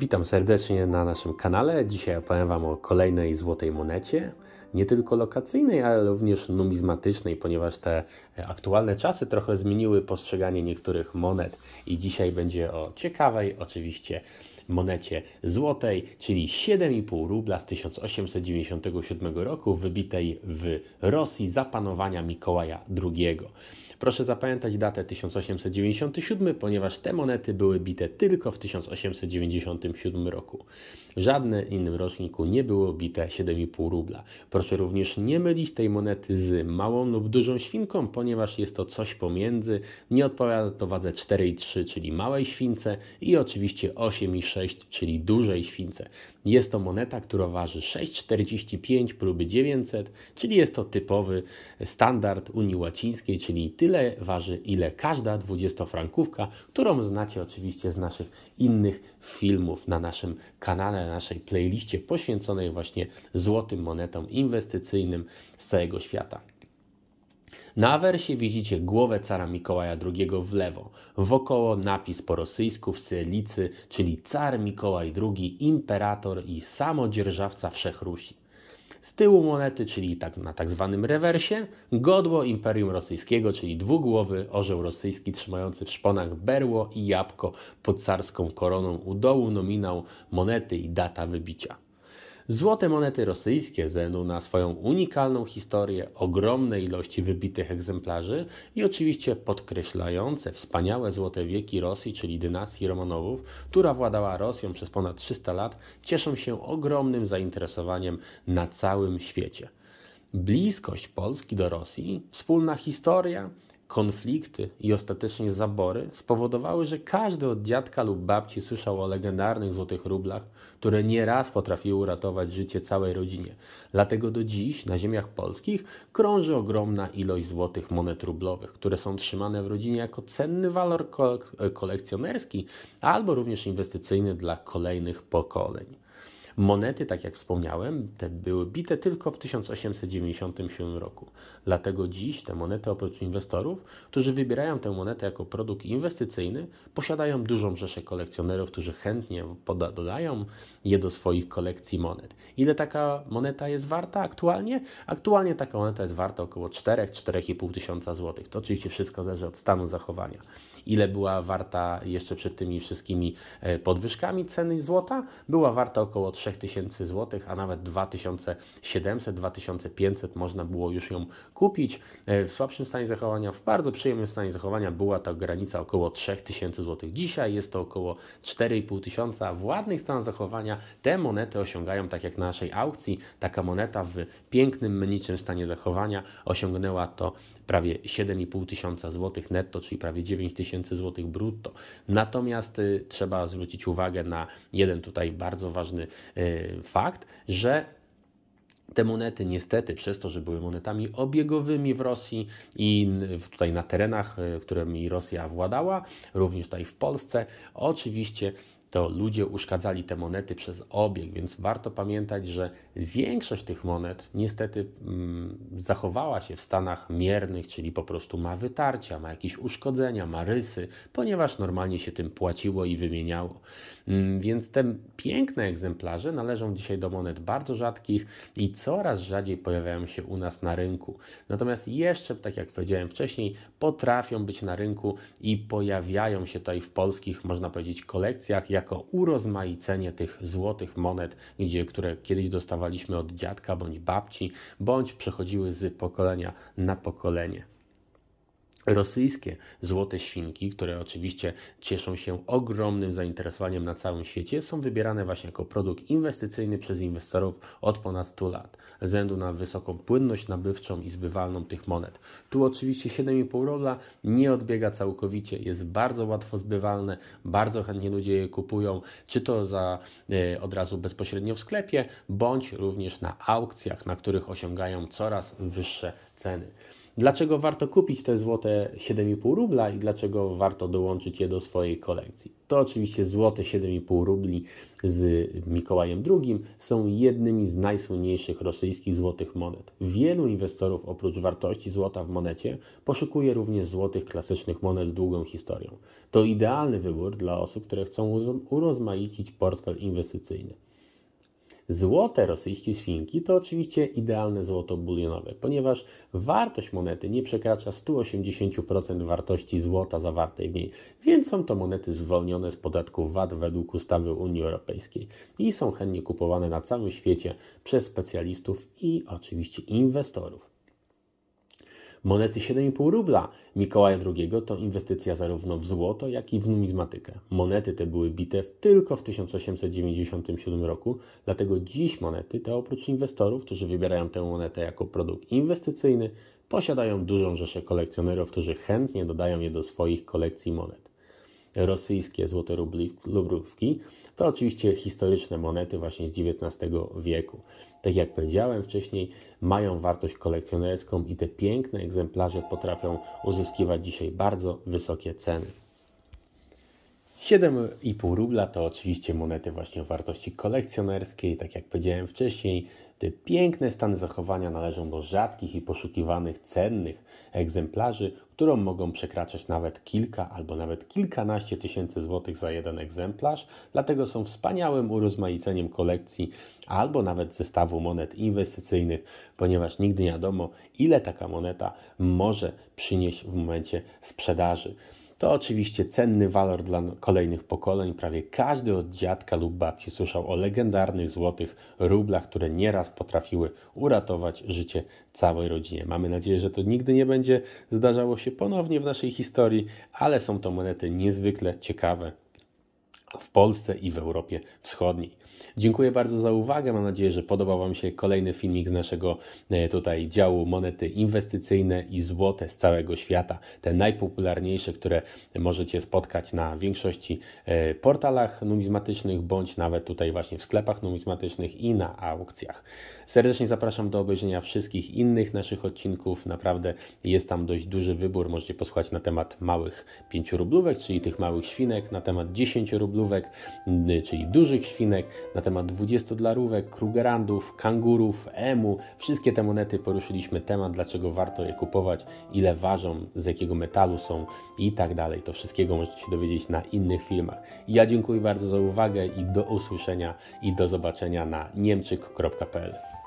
Witam serdecznie na naszym kanale. Dzisiaj opowiem Wam o kolejnej złotej monecie, nie tylko lokacyjnej, ale również numizmatycznej, ponieważ te e, aktualne czasy trochę zmieniły postrzeganie niektórych monet i dzisiaj będzie o ciekawej, oczywiście monecie złotej, czyli 7,5 rubla z 1897 roku, wybitej w Rosji za panowania Mikołaja II. Proszę zapamiętać datę 1897, ponieważ te monety były bite tylko w 1897 roku. W żadnym innym roczniku nie było bite 7,5 rubla. Proszę również nie mylić tej monety z małą lub dużą świnką, ponieważ jest to coś pomiędzy. Nie odpowiada to wadze 4,3, czyli małej śwince i oczywiście 8,6 czyli dużej śwince. Jest to moneta, która waży 6,45 próby 900, czyli jest to typowy standard Unii Łacińskiej, czyli tyle waży, ile każda 20-frankówka, którą znacie oczywiście z naszych innych filmów na naszym kanale, na naszej playliście poświęconej właśnie złotym monetom inwestycyjnym z całego świata. Na wersie widzicie głowę cara Mikołaja II w lewo, wokoło napis po rosyjsku w cylicy, czyli car Mikołaj II, imperator i samodzierżawca Wszechrusi. Z tyłu monety, czyli tak, na tak zwanym rewersie, godło Imperium Rosyjskiego, czyli dwugłowy orzeł rosyjski trzymający w szponach berło i jabłko pod carską koroną u dołu nominał monety i data wybicia. Złote monety rosyjskie, ze względu na swoją unikalną historię, ogromne ilości wybitych egzemplarzy i oczywiście podkreślające wspaniałe złote wieki Rosji, czyli dynastii Romanowów, która władała Rosją przez ponad 300 lat, cieszą się ogromnym zainteresowaniem na całym świecie. Bliskość Polski do Rosji, wspólna historia, Konflikty i ostatecznie zabory spowodowały, że każdy od dziadka lub babci słyszał o legendarnych złotych rublach, które nieraz potrafiły uratować życie całej rodzinie. Dlatego do dziś na ziemiach polskich krąży ogromna ilość złotych monet rublowych, które są trzymane w rodzinie jako cenny walor kolekcjonerski albo również inwestycyjny dla kolejnych pokoleń. Monety, tak jak wspomniałem, te były bite tylko w 1897 roku. Dlatego dziś te monety, oprócz inwestorów, którzy wybierają tę monetę jako produkt inwestycyjny, posiadają dużą rzeszę kolekcjonerów, którzy chętnie dodają je do swoich kolekcji monet. Ile taka moneta jest warta aktualnie? Aktualnie taka moneta jest warta około 4-4,5 tysiąca złotych. To oczywiście wszystko zależy od stanu zachowania. Ile była warta jeszcze przed tymi wszystkimi e, podwyżkami ceny złota? Była warta około 3000 złotych, a nawet 2700, 2500 można było już ją kupić. E, w słabszym stanie zachowania, w bardzo przyjemnym stanie zachowania była ta granica około 3000 złotych. Dzisiaj jest to około 4,5 tysiąca. W ładnych stanach zachowania te monety osiągają, tak jak na naszej aukcji, taka moneta w pięknym, mniczym stanie zachowania osiągnęła to prawie 7,5 tysiąca złotych netto, czyli prawie 9 tysięcy złotych brutto. Natomiast y, trzeba zwrócić uwagę na jeden tutaj bardzo ważny y, fakt, że te monety niestety przez to, że były monetami obiegowymi w Rosji i tutaj na terenach, y, którymi Rosja władała, również tutaj w Polsce, oczywiście to ludzie uszkadzali te monety przez obieg, więc warto pamiętać, że większość tych monet niestety mm, zachowała się w stanach miernych, czyli po prostu ma wytarcia, ma jakieś uszkodzenia, ma rysy, ponieważ normalnie się tym płaciło i wymieniało. Mm, więc te piękne egzemplarze należą dzisiaj do monet bardzo rzadkich i coraz rzadziej pojawiają się u nas na rynku. Natomiast jeszcze, tak jak powiedziałem wcześniej, potrafią być na rynku i pojawiają się tutaj w polskich, można powiedzieć, kolekcjach jako urozmaicenie tych złotych monet, gdzie, które kiedyś dostawaliśmy od dziadka bądź babci, bądź przechodziły z pokolenia na pokolenie rosyjskie złote świnki, które oczywiście cieszą się ogromnym zainteresowaniem na całym świecie, są wybierane właśnie jako produkt inwestycyjny przez inwestorów od ponad 100 lat, ze względu na wysoką płynność nabywczą i zbywalną tych monet. Tu oczywiście 7,5 rola nie odbiega całkowicie, jest bardzo łatwo zbywalne, bardzo chętnie ludzie je kupują, czy to za, y, od razu bezpośrednio w sklepie, bądź również na aukcjach, na których osiągają coraz wyższe ceny. Dlaczego warto kupić te złote 7,5 rubla i dlaczego warto dołączyć je do swojej kolekcji? To oczywiście złote 7,5 rubli z Mikołajem II są jednymi z najsłynniejszych rosyjskich złotych monet. Wielu inwestorów oprócz wartości złota w monecie poszukuje również złotych klasycznych monet z długą historią. To idealny wybór dla osób, które chcą urozmaicić portfel inwestycyjny. Złote rosyjskie świnki to oczywiście idealne złoto bulionowe, ponieważ wartość monety nie przekracza 180% wartości złota zawartej w niej, więc są to monety zwolnione z podatku VAT według ustawy Unii Europejskiej i są chętnie kupowane na całym świecie przez specjalistów i oczywiście inwestorów. Monety 7,5 rubla Mikołaja II to inwestycja zarówno w złoto, jak i w numizmatykę. Monety te były bite tylko w 1897 roku, dlatego dziś monety te oprócz inwestorów, którzy wybierają tę monetę jako produkt inwestycyjny, posiadają dużą rzeszę kolekcjonerów, którzy chętnie dodają je do swoich kolekcji monet rosyjskie złote rubli, rublówki, to oczywiście historyczne monety właśnie z XIX wieku. Tak jak powiedziałem wcześniej, mają wartość kolekcjonerską i te piękne egzemplarze potrafią uzyskiwać dzisiaj bardzo wysokie ceny. 7,5 rubla to oczywiście monety właśnie o wartości kolekcjonerskiej, tak jak powiedziałem wcześniej, te piękne stany zachowania należą do rzadkich i poszukiwanych cennych egzemplarzy, którą mogą przekraczać nawet kilka albo nawet kilkanaście tysięcy złotych za jeden egzemplarz, dlatego są wspaniałym urozmaiceniem kolekcji albo nawet zestawu monet inwestycyjnych, ponieważ nigdy nie wiadomo, ile taka moneta może przynieść w momencie sprzedaży. To oczywiście cenny walor dla kolejnych pokoleń. Prawie każdy od dziadka lub babci słyszał o legendarnych złotych rublach, które nieraz potrafiły uratować życie całej rodzinie. Mamy nadzieję, że to nigdy nie będzie zdarzało się ponownie w naszej historii, ale są to monety niezwykle ciekawe, w Polsce i w Europie Wschodniej. Dziękuję bardzo za uwagę. Mam nadzieję, że podobał Wam się kolejny filmik z naszego e, tutaj działu monety inwestycyjne i złote z całego świata. Te najpopularniejsze, które możecie spotkać na większości e, portalach numizmatycznych bądź nawet tutaj właśnie w sklepach numizmatycznych i na aukcjach. Serdecznie zapraszam do obejrzenia wszystkich innych naszych odcinków. Naprawdę jest tam dość duży wybór. Możecie posłuchać na temat małych 5 rublówek, czyli tych małych świnek, na temat 10 rublówek czyli dużych świnek, na temat dwudziestodlarówek, krugerandów, kangurów, emu. Wszystkie te monety poruszyliśmy temat, dlaczego warto je kupować, ile ważą, z jakiego metalu są i tak dalej. To wszystkiego możecie się dowiedzieć na innych filmach. Ja dziękuję bardzo za uwagę i do usłyszenia i do zobaczenia na niemczyk.pl.